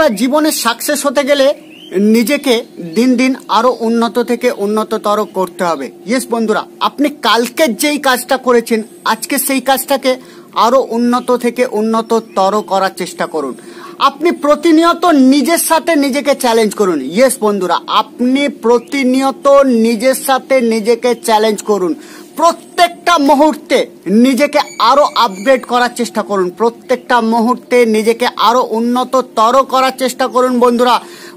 বন্ধুরা জীবনে সাকসেস হতে গেলে নিজেকে দিন দিন আরও উন্নত থেকে উন্নততর করতে হবে ইয়েস বন্ধুরা আপনি কালকের যেই কাজটা করেছেন আজকে সেই কাজটাকে আরও উন্নত থেকে উন্নততর করার চেষ্টা করুন আপনি প্রতিনিয়ত নিজের সাথে নিজেকে চ্যালেঞ্জ করুন ইয়েস বন্ধুরা আপনি প্রতিনিয়ত নিজের সাথে নিজেকে চ্যালেঞ্জ করুন প্রত্যেকটা মুহূর্তে নিজেকে আরও আপগ্রেড করার চেষ্টা করুন প্রত্যেকটা মুহূর্তে নিজেকে আরও উন্নততর করার চেষ্টা করুন বন্ধুরা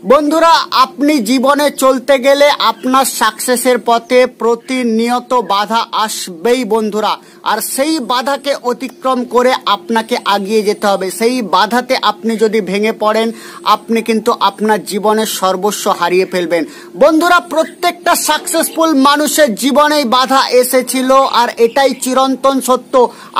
বন্ধুরা আপনি জীবনে চলতে গেলে আপনার সাকসেসের পথে প্রতিনিয়ত বাধা আসবেই বন্ধুরা আর সেই বাধাকে অতিক্রম করে আপনাকে আগিয়ে যেতে হবে সেই বাধাতে আপনি যদি ভেঙে পড়েন আপনি কিন্তু আপনার জীবনের সর্বস্ব হারিয়ে ফেলবেন বন্ধুরা প্রত্যেকটা সাকসেসফুল মানুষের জীবনেই বাধা এসেছিল আর এটাই চিরন্তন সত্য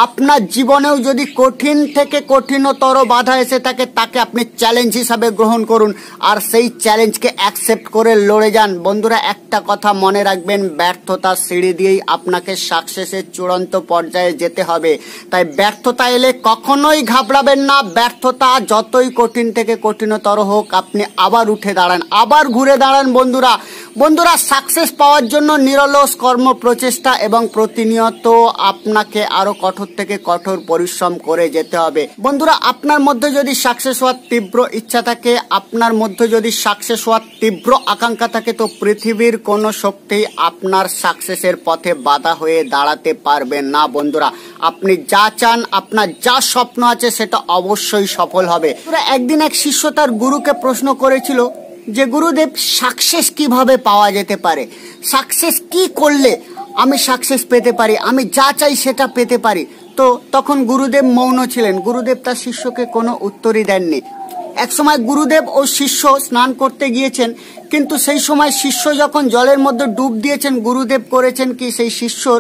আপনার জীবনেও যদি কঠিন থেকে কঠিনতর বাধা এসে থাকে তাকে আপনি চ্যালেঞ্জ হিসাবে গ্রহণ করুন আর সেই চ্যালেঞ্জকে অ্যাকসেপ্ট করে লড়ে যান বন্ধুরা একটা কথা মনে রাখবেন ব্যর্থতা সিঁড়ি দিয়েই আপনাকে সাকসেসের চূড়ান্ত পর্যায়ে যেতে হবে তাই ব্যর্থতা এলে কখনোই ঘাবড়াবেন না ব্যর্থতা যতই কঠিন থেকে কঠিনতর হোক আপনি আবার উঠে দাঁড়ান আবার ঘুরে দাঁড়ান বন্ধুরা বন্ধুরা সাকসেস পাওয়ার জন্য নিরলস কর্ম প্রচেষ্টা এবং প্রতিনিয়ত আপনাকে আরো কঠোর থেকে কঠোর পরিশ্রম করে যেতে হবে বন্ধুরা আপনার মধ্যে যদি সাকসেস হওয়ার তীব্র ইচ্ছা থাকে আপনার মধ্যে যদি সাকসেস হওয়ার তীব্র আকাঙ্ক্ষা থাকে তো পৃথিবীর কোনো শক্তি আপনার সাকসেসের পথে বাধা হয়ে দাঁড়াতে পারবে না বন্ধুরা আপনি যা চান আপনার যা স্বপ্ন আছে সেটা অবশ্যই সফল হবে একদিন এক শিষ্য তার গুরুকে প্রশ্ন করেছিল যে গুরুদেব সাকসেস কিভাবে পাওয়া যেতে পারে সাকসেস কি করলে আমি সাকসেস পেতে পারি আমি যা চাই সেটা পেতে পারি তো তখন গুরুদেব মৌন ছিলেন গুরুদেব তার শিষ্যকে কোনো উত্তরই দেননি একসময় গুরুদেব ও শিষ্য স্নান করতে গিয়েছেন কিন্তু সেই সময় শিষ্য যখন জলের মধ্যে ডুব দিয়েছেন গুরুদেব করেছেন কি সেই শিষ্যর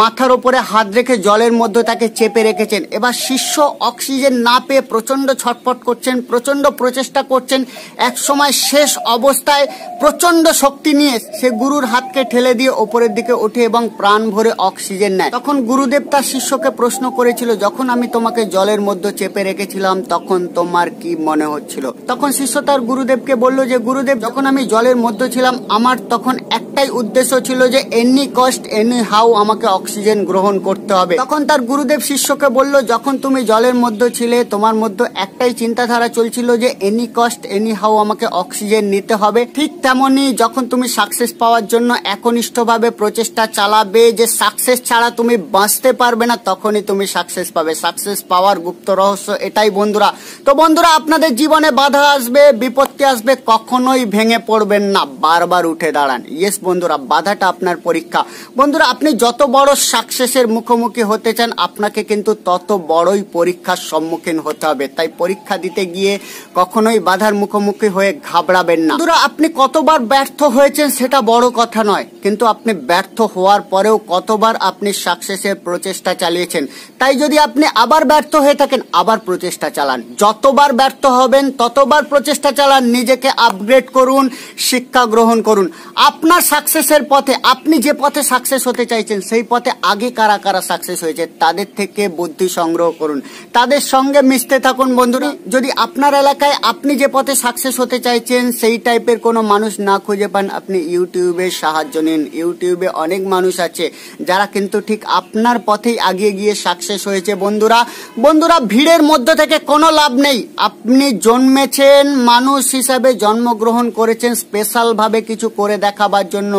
মাথার ওপরে হাত রেখে জলের মধ্যে তাকে চেপে রেখেছেন এবার শিষ্য অক্সিজেন না পেয়ে প্রচণ্ড ছটফট করছেন প্রচণ্ড প্রচেষ্টা করছেন এক সময় শেষ অবস্থায় প্রচণ্ড শক্তি নিয়ে সে গুরুর হাতকে ঠেলে দিয়ে ওপরের দিকে ওঠে এবং প্রাণ ভরে অক্সিজেন নেয় তখন গুরুদেব তার শিষ্যকে প্রশ্ন করেছিল যখন আমি তোমাকে জলের মধ্যে চেপে রেখেছিলাম তখন তোমার কি মনে হচ্ছিল তখন শিষ্য তার গুরুদেবকে বলল যে গুরুদেব যখন আমি জলের মধ্যে ছিলাম আমার তখন একটাই উদ্দেশ্য ছিল যে এনি কস্ট এনি হাউ আমাকে অক্সিজেন গ্রহণ করতে হবে তখন তার গুরুদেব শিষ্যকে বলল যখন তুমি জলের মধ্যে ছিলে তোমার মধ্যে একটাই চিন্তাধারা চলছিল যে এনি কস্ট এনি হাউ আমাকে অক্সিজেন নিতে হবে ঠিক তেমনই যখন তুমি সাকসেস পাওয়ার জন্য একনিষ্ঠভাবে প্রচেষ্টা চালাবে যে সাকসেস ছাড়া তুমি বাঁচতে পারবে না তখনই তুমি সাকসেস পাবে সাকসেস পাওয়ার গুপ্ত রহস্য এটাই বন্ধুরা তো বন্ধুরা আপনাদের জীবনে বাধা আসবে বিপত্তি আসবে কখনোই ভেঙে পড়বে করবেন না বারবার উঠে দাঁড়ান ইয়েস বন্ধুরা বাধাটা আপনার পরীক্ষা বন্ধুরা আপনি যত বড় সাকসেসের মুখোমুখি হতে চান আপনাকে কিন্তু তত বড়ই পরীক্ষার সম্মুখীন হতে হবে তাই পরীক্ষা দিতে গিয়ে কখনোই বাধার মুখোমুখি হয়ে ঘাবড়াবেন না বন্ধুরা আপনি কতবার ব্যর্থ হয়েছেন সেটা বড় কথা নয় কিন্তু আপনি ব্যর্থ হওয়ার পরেও কতবার আপনি সাকসেসের প্রচেষ্টা চালিয়েছেন তাই যদি আপনি আবার ব্যর্থ হয়ে থাকেন আবার প্রচেষ্টা চালান যতবার ব্যর্থ হবেন ততবার প্রচেষ্টা চালান নিজেকে আপগ্রেড করুন শিক্ষা গ্রহণ করুন আপনার সাকসেসের পথে আপনি যে পথে সাকসেস হতে চাইছেন সেই পথে আগে কারা কারা সাকসেস হয়েছে তাদের থেকে বুদ্ধি সংগ্রহ করুন তাদের সঙ্গে মিশতে থাকুন বন্ধুরা যদি আপনার এলাকায় আপনি যে পথে সাকসেস হতে চাইছেন সেই টাইপের কোনো মানুষ না খুঁজে পান আপনি ইউটিউবের সাহায্য নিন ইউটিউবে অনেক মানুষ আছে যারা কিন্তু ঠিক আপনার পথেই আগিয়ে গিয়ে সাকসেস হয়েছে বন্ধুরা বন্ধুরা ভিড়ের মধ্যে থেকে কোনো লাভ নেই আপনি জন্মেছেন মানুষ হিসাবে জন্মগ্রহণ করেছেন স্পেশালভাবে কিছু করে দেখাবার জন্য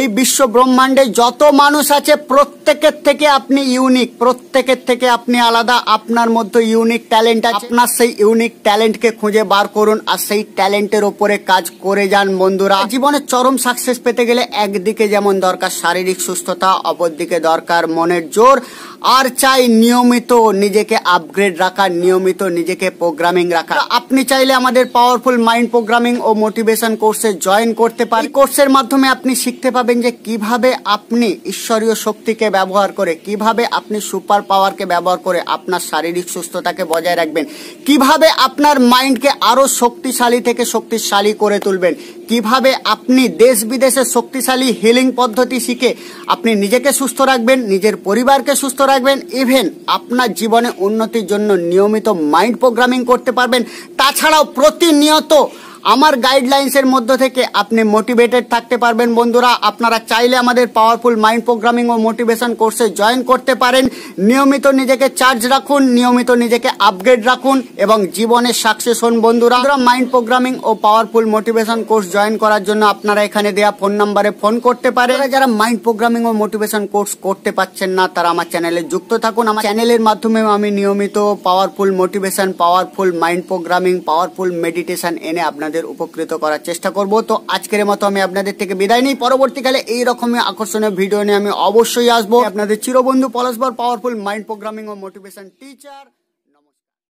এই বিশ্ব ব্রহ্মাণ্ডে যত মানুষ আছে প্রত্যেকের থেকে আপনি ইউনিক প্রত্যেকের থেকে আপনি আলাদা আপনার মধ্যে ইউনিক ট্যালেন্ট আছে আপনার সেই ইউনিক ট্যালেন্টকে খুঁজে বার করুন আর সেই ট্যালেন্টের ওপরে কাজ করে যান বন্ধুরা জীবনে চরম সাকসেস পেতে গেলে একদিকে যেমন দরকার শারীরিক সুস্থতা অপরদিকে দরকার মনের জোর আর চাই নিয়মিত নিজেকে আপগ্রেড রাখা নিয়মিত নিজেকে প্রোগ্রামিং রাখা আপনি চাইলে আমাদের পাওয়ারফুল মাইন্ড প্রোগ্রামিং ও মোটিভেশন কোর্সে জয়েন করতে পারেন কোর্সের মাধ্যমে আপনি শিখতে পাবেন যে কিভাবে আপনি ঈশ্বরীয় শক্তিকে ব্যবহার করে কিভাবে আপনি সুপার পাওয়ারকে ব্যবহার করে আপনার শারীরিক সুস্থতাকে বজায় রাখবেন কিভাবে আপনার মাইন্ডকে আরো শক্তিশালী থেকে শক্তিশালী করে তুলবেন কিভাবে আপনি দেশ বিদেশে শক্তিশালী হিলিং পদ্ধতি শিখে আপনি নিজেকে সুস্থ রাখবেন নিজের পরিবারকে সুস্থ রাখবেন ইভেন আপনার জীবনে উন্নতির জন্য নিয়মিত মাইন্ড প্রোগ্রামিং করতে পারবেন তাছাড়াও প্রতিনিয়ত আমার গাইডলাইন্সের মধ্য থেকে আপনি মোটিভেটেড থাকতে পারবেন বন্ধুরা আপনারা চাইলে আমাদের পাওয়ারফুল মাইন্ড প্রোগ্রামিং ও মোটিভেশন কোর্সে জয়েন করতে পারেন নিয়মিত নিজেকে চার্জ রাখুন নিয়মিত নিজেকে আপগ্রেড রাখুন এবং জীবনে সাকসেস হন বন্ধুরা মাইন্ড প্রোগ্রামিং ও পাওয়ারফুল মোটিভেশন কোর্স জয়েন করার জন্য আপনারা এখানে দেওয়া ফোন নাম্বারে ফোন করতে পারেন যারা মাইন্ড প্রোগ্রামিং ও মোটিভেশন কোর্স করতে পারছেন না তারা আমার চ্যানেলে যুক্ত থাকুন আমার চ্যানেলের মাধ্যমে আমি নিয়মিত powerful motivation powerful mind programming powerful meditation এনে আপনার আপনাদের উপকৃত করার চেষ্টা করব তো আজকের মতো আমি আপনাদের থেকে বিদায় নিই পরবর্তীকালে এই রকম আকর্ষণীয় ভিডিও নিয়ে আমি অবশ্যই আসবো আপনাদের চিরবন্ধু পলাশবর পাওয়ারফুল মাইন্ড প্রোগ্রামিং ও মোটিভেশন টিচার